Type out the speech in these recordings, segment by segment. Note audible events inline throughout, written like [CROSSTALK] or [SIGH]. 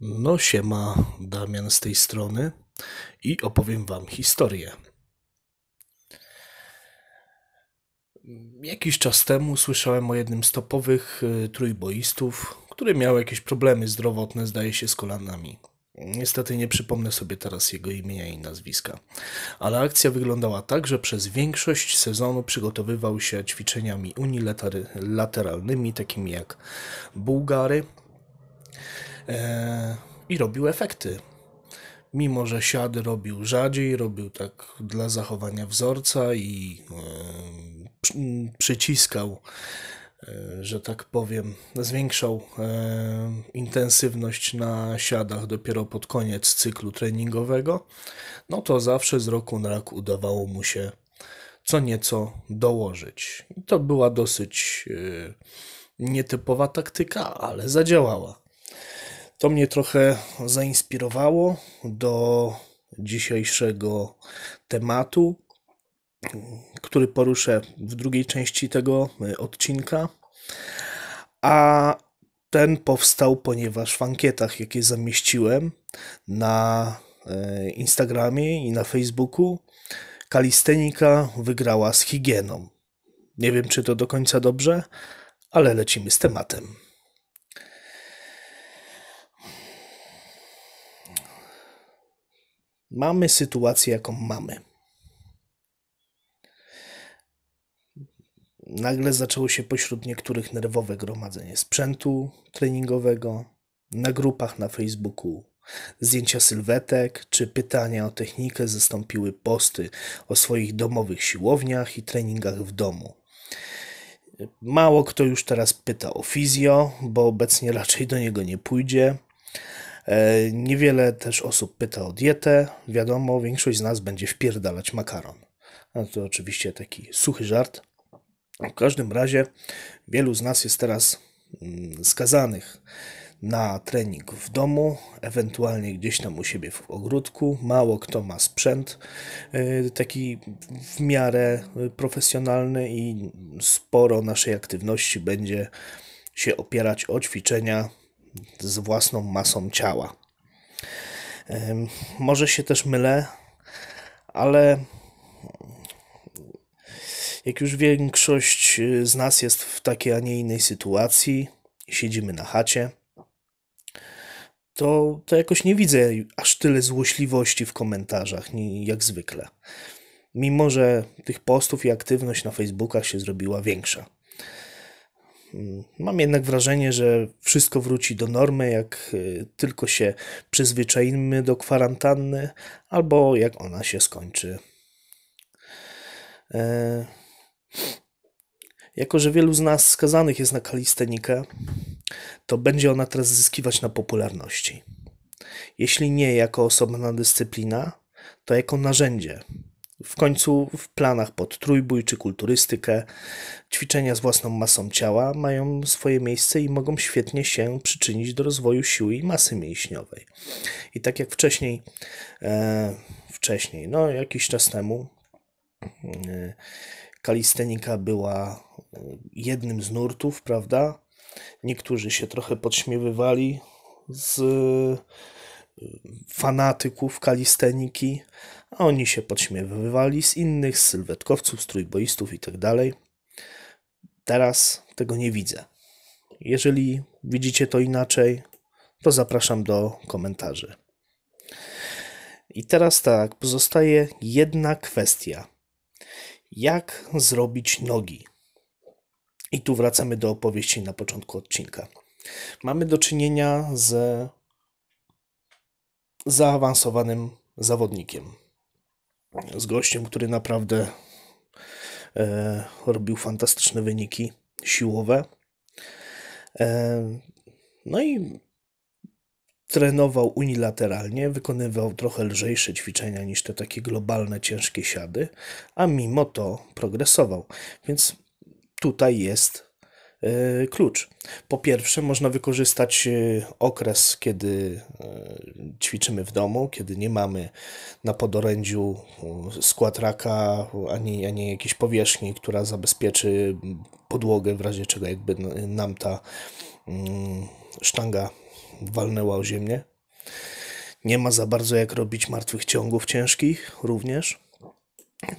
No siema, Damian z tej strony i opowiem Wam historię. Jakiś czas temu słyszałem o jednym z topowych y, trójboistów, który miał jakieś problemy zdrowotne, zdaje się, z kolanami. Niestety nie przypomnę sobie teraz jego imienia i nazwiska. Ale akcja wyglądała tak, że przez większość sezonu przygotowywał się ćwiczeniami unilateralnymi, takimi jak bułgary, e, i robił efekty. Mimo, że siad robił rzadziej, robił tak dla zachowania wzorca i e, przyciskał, e, że tak powiem, zwiększał e, intensywność na siadach dopiero pod koniec cyklu treningowego, no to zawsze z roku na rok udawało mu się co nieco dołożyć. I to była dosyć e, nietypowa taktyka, ale zadziałała. To mnie trochę zainspirowało do dzisiejszego tematu, który poruszę w drugiej części tego e, odcinka. A ten powstał, ponieważ w ankietach, jakie zamieściłem na e, Instagramie i na Facebooku, kalistenika wygrała z higieną. Nie wiem, czy to do końca dobrze, ale lecimy z tematem. Mamy sytuację, jaką mamy. Nagle zaczęło się pośród niektórych nerwowe gromadzenie sprzętu treningowego, na grupach na Facebooku Zdjęcia sylwetek czy pytania o technikę zastąpiły posty o swoich domowych siłowniach i treningach w domu. Mało kto już teraz pyta o fizjo, bo obecnie [LAUGHS] raczej do niego nie pójdzie. E, niewiele też osób pyta o dietę. Wiadomo, większość z nas będzie wpierdalać makaron. No to oczywiście taki suchy żart. W każdym razie wielu z nas jest teraz mm, skazanych na trening w domu, ewentualnie gdzieś tam u siebie w ogródku. Mało kto ma sprzęt y, taki w miarę profesjonalny i sporo naszej aktywności będzie się opierać o ćwiczenia z własną masą ciała. Może się też mylę, ale jak już większość y, z nas jest w takiej, a nie innej sytuacji, siedzimy na chacie, to, to jakoś nie widzę aż tyle złośliwości w komentarzach, jak zwykle. Mimo, że tych postów i aktywność na Facebookach się zrobiła większa. Mm, mam jednak wrażenie, że wszystko wróci do normy, jak y, tylko się przyzwyczajimy do kwarantanny, albo jak ona się skończy. Eee... Jako, że wielu z nas skazanych jest na kalistenikę, to będzie ona teraz zyskiwać na popularności. Jeśli nie jako osobna dyscyplina, to jako narzędzie. W końcu w planach pod trójbój czy kulturystykę ćwiczenia z własną masą ciała mają swoje miejsce i mogą świetnie się przyczynić do rozwoju siły i masy mięśniowej. I tak jak wcześniej, e, wcześniej, no jakiś czas temu, e, kalistenika była e, jednym z nurtów, prawda? Niektórzy się trochę podśmiewywali z e, fanatyków kalisteniki, a oni się podśmiewywali z innych, z sylwetkowców, z trójboistów itd. Tak teraz tego nie widzę. Jeżeli widzicie to inaczej, to zapraszam do komentarzy. I teraz tak, pozostaje jedna kwestia jak zrobić nogi. I tu wracamy do opowieści na początku odcinka. Mamy do czynienia z zaawansowanym zawodnikiem. Z gościem, który naprawdę e, robił fantastyczne wyniki siłowe. E, no i trenował unilateralnie, wykonywał trochę lżejsze ćwiczenia niż te takie globalne, ciężkie siady, a mimo to progresował. Więc tutaj jest e, klucz. Po pierwsze, można wykorzystać e, okres, kiedy e, ćwiczymy w domu, kiedy nie mamy na podorędziu skład raka, ani, ani jakiejś powierzchni, która zabezpieczy podłogę, w razie czego jakby nam ta mm, sztanga walnęła o ziemię. Nie ma za bardzo jak robić martwych ciągów ciężkich również,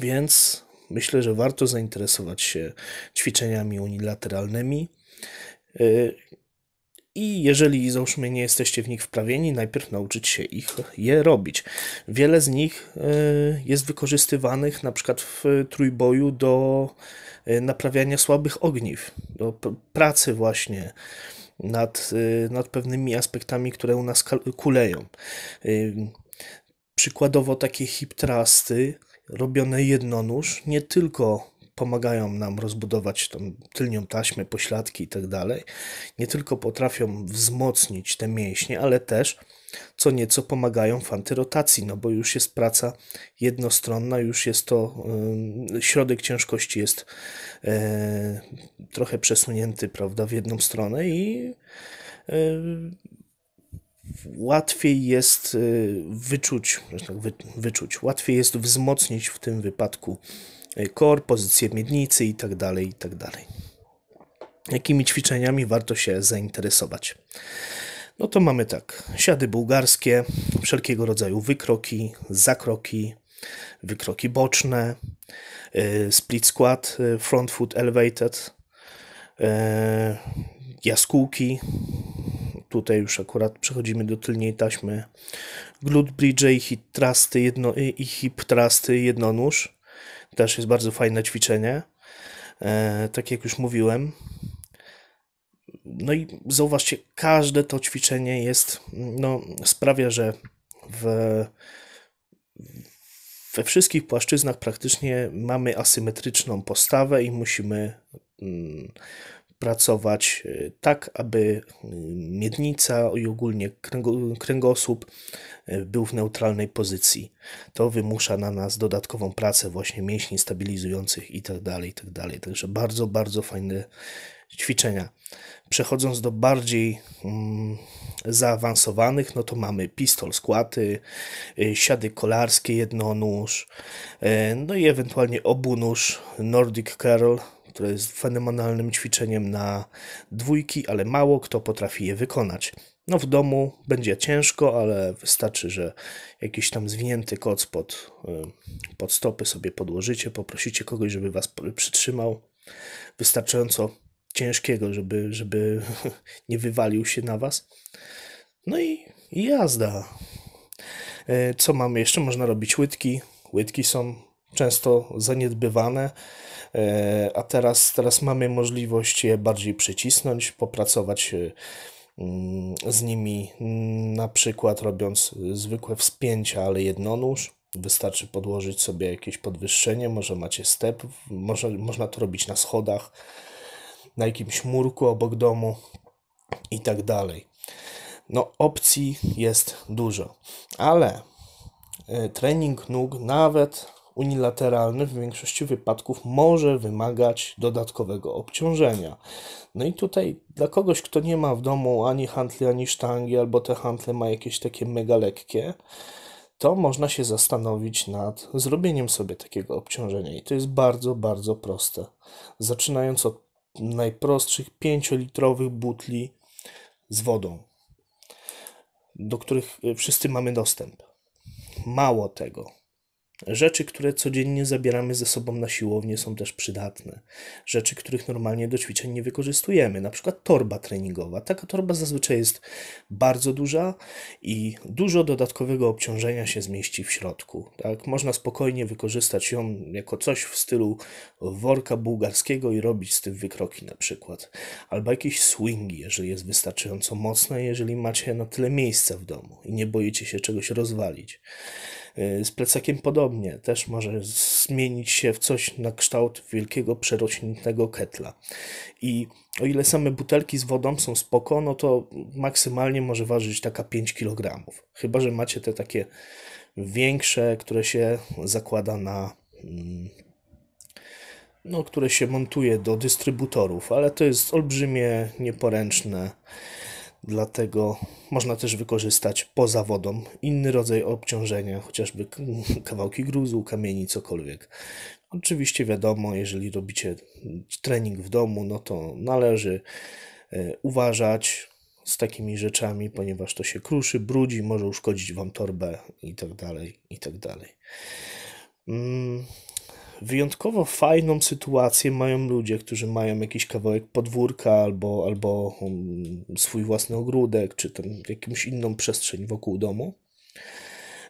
więc myślę, że warto zainteresować się ćwiczeniami unilateralnymi. Y, I jeżeli załóżmy nie jesteście w nich wprawieni, najpierw nauczyć się ich je robić. Wiele z nich y, jest wykorzystywanych na przykład w trójboju do y, naprawiania słabych ogniw, do pracy właśnie nad, y, nad pewnymi aspektami, które u nas kuleją. Y, przykładowo takie hip trusty robione jednonóż nie tylko pomagają nam rozbudować tą tylnią taśmę, pośladki i tak dalej, nie tylko potrafią wzmocnić te mięśnie, ale też co nieco pomagają w antyrotacji, no bo już jest praca jednostronna, już jest to, środek ciężkości jest e, trochę przesunięty, prawda, w jedną stronę i e, łatwiej jest e, wyczuć, tak wyczuć, łatwiej jest wzmocnić w tym wypadku kor, pozycję miednicy i tak dalej, i tak dalej. Jakimi ćwiczeniami warto się zainteresować? no to mamy tak, siady bułgarskie, wszelkiego rodzaju wykroki, zakroki, wykroki boczne, y, split squat, y, front foot elevated, y, jaskółki, tutaj już akurat przechodzimy do tylnej taśmy, glute bridge i hip trusty, jedno, i hip trusty nóż. też jest bardzo fajne ćwiczenie, e, tak jak już mówiłem, no i zauważcie, każde to ćwiczenie jest, no, sprawia, że w, we wszystkich płaszczyznach praktycznie mamy asymetryczną postawę i musimy mm, pracować y, tak, aby y, miednica i ogólnie kręgosłup y, był w neutralnej pozycji. To wymusza na nas dodatkową pracę właśnie mięśni stabilizujących itd., tak itd. Tak Także bardzo, bardzo fajne ćwiczenia. Przechodząc do bardziej mm, zaawansowanych, no to mamy pistol skłaty, y, siady kolarskie nóż, y, no i ewentualnie obunóż Nordic Curl, które jest fenomenalnym ćwiczeniem na dwójki, ale mało kto potrafi je wykonać. No w domu będzie ciężko, ale wystarczy, że jakiś tam zwinięty koc pod, y, pod stopy sobie podłożycie, poprosicie kogoś, żeby was przytrzymał. Wystarczająco ciężkiego, żeby, żeby [LAUGHS] nie wywalił się na was. No i, jazda. E, co mamy jeszcze? Można robić łydki. Łydki są często zaniedbywane, e, a teraz, teraz mamy możliwość je bardziej przycisnąć, popracować e, mm, z nimi, mm, na przykład robiąc zwykłe wspięcia, ale jednonóż. Wystarczy podłożyć sobie jakieś podwyższenie, może macie step, może, można to robić na schodach na jakimś murku obok domu i tak dalej. No, opcji jest dużo, ale e, trening nóg, nawet unilateralny, w większości wypadków może wymagać dodatkowego obciążenia. No i tutaj dla kogoś, kto nie ma w domu ani hantli, ani sztangi, albo te hantle ma jakieś takie mega lekkie, to można się zastanowić nad zrobieniem sobie takiego obciążenia. I to jest bardzo, bardzo proste. Zaczynając od najprostszych 5-litrowych butli z wodą, do których y, wszyscy mamy dostęp. Mało tego, Rzeczy, które codziennie zabieramy ze sobą na siłownię, są też przydatne. Rzeczy, których normalnie do ćwiczeń nie wykorzystujemy, na przykład torba treningowa. Taka torba zazwyczaj jest bardzo duża i dużo dodatkowego obciążenia się zmieści w środku. Tak? Można spokojnie wykorzystać ją jako coś w stylu worka bułgarskiego i robić z tym wykroki na przykład. Albo jakieś swingi, jeżeli jest wystarczająco mocne, jeżeli macie na tyle miejsca w domu i nie boicie się czegoś rozwalić. Y, z plecakiem podobnie, też może zmienić się w coś na kształt wielkiego, przerośniętego ketla. I o ile same butelki z wodą są spoko, no to maksymalnie może ważyć taka 5 kg. Chyba, że macie te takie większe, które się zakłada na mm, no, które się montuje do dystrybutorów, ale to jest olbrzymie, nieporęczne dlatego można też wykorzystać poza wodą inny rodzaj obciążenia, chociażby [LAUGHS] kawałki gruzu, kamieni, cokolwiek. Oczywiście wiadomo, jeżeli robicie trening w domu, no to należy e, uważać z takimi rzeczami, ponieważ to się kruszy, brudzi, może uszkodzić Wam torbę i tak dalej, i tak dalej. Mm, wyjątkowo fajną sytuację mają ludzie, którzy mają jakiś kawałek podwórka albo, albo mm, swój własny ogródek, czy tam jakąś inną przestrzeń wokół domu,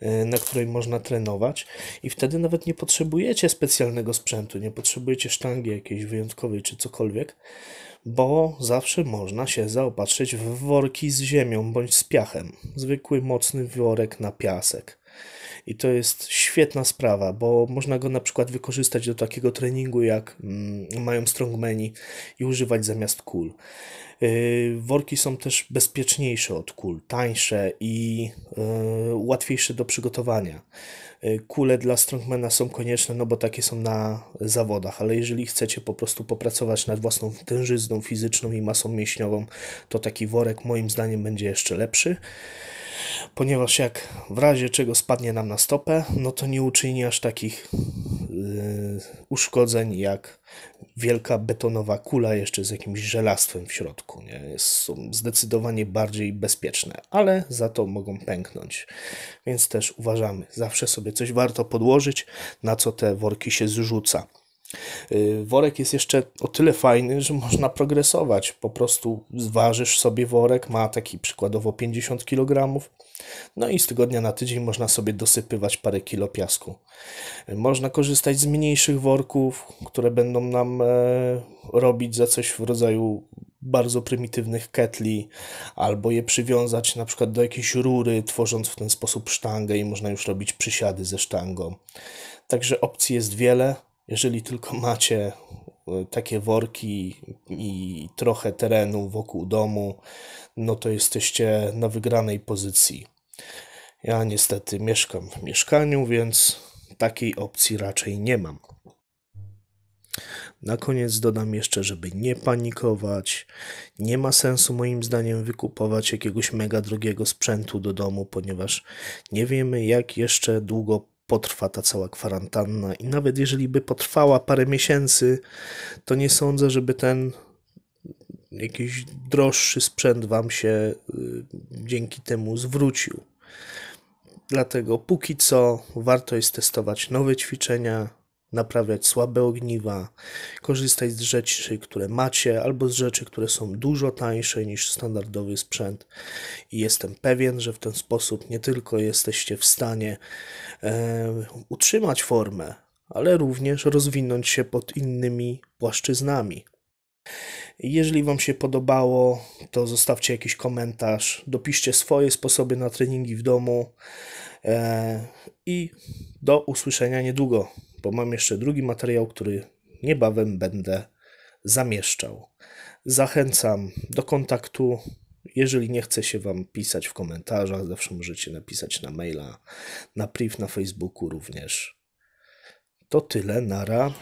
e, na której można trenować, i wtedy nawet nie potrzebujecie specjalnego sprzętu, nie potrzebujecie sztangi jakiejś wyjątkowej czy cokolwiek, bo zawsze można się zaopatrzyć w worki z ziemią bądź z piachem. Zwykły mocny worek na piasek i to jest świetna sprawa, bo można go na przykład wykorzystać do takiego treningu, jak mm, mają strongmeni i używać zamiast kul. Y, worki są też bezpieczniejsze od kul, tańsze i y, łatwiejsze do przygotowania. Y, kule dla strongmana są konieczne, no bo takie są na zawodach, ale jeżeli chcecie po prostu popracować nad własną tężyzną fizyczną i masą mięśniową, to taki worek moim zdaniem będzie jeszcze lepszy ponieważ jak w razie czego spadnie nam na stopę, no to nie uczyni aż takich yy, uszkodzeń jak wielka betonowa kula jeszcze z jakimś żelastwem w środku. Nie? Są zdecydowanie bardziej bezpieczne, ale za to mogą pęknąć. Więc też uważamy, zawsze sobie coś warto podłożyć, na co te worki się zrzuca. Y, worek jest jeszcze o tyle fajny, że można progresować. Po prostu zważysz sobie worek, ma taki przykładowo 50 kg. No i z tygodnia na tydzień można sobie dosypywać parę kilo piasku. Y, można korzystać z mniejszych worków, które będą nam e, robić za coś w rodzaju bardzo prymitywnych ketli, albo je przywiązać na przykład do jakiejś rury, tworząc w ten sposób sztangę i można już robić przysiady ze sztangą. Także opcji jest wiele jeżeli tylko macie e, takie worki i trochę terenu wokół domu, no to jesteście na wygranej pozycji. Ja niestety mieszkam w mieszkaniu, więc takiej opcji raczej nie mam. Na koniec dodam jeszcze, żeby nie panikować. Nie ma sensu moim zdaniem wykupować jakiegoś mega drogiego sprzętu do domu, ponieważ nie wiemy jak jeszcze długo potrwa ta cała kwarantanna. I nawet jeżeli by potrwała parę miesięcy, to nie sądzę, żeby ten jakiś droższy sprzęt Wam się y, dzięki temu zwrócił. Dlatego póki co warto jest testować nowe ćwiczenia, naprawiać słabe ogniwa, korzystać z rzeczy, które macie, albo z rzeczy, które są dużo tańsze niż standardowy sprzęt. I jestem pewien, że w ten sposób nie tylko jesteście w stanie e, utrzymać formę, ale również rozwinąć się pod innymi płaszczyznami. Jeżeli Wam się podobało, to zostawcie jakiś komentarz, dopiszcie swoje sposoby na treningi w domu. E, I do usłyszenia niedługo, bo mam jeszcze drugi materiał, który niebawem będę zamieszczał. Zachęcam do kontaktu. Jeżeli nie chce się Wam pisać w komentarzach, zawsze możecie napisać na maila, na priv, na Facebooku również. To tyle, nara.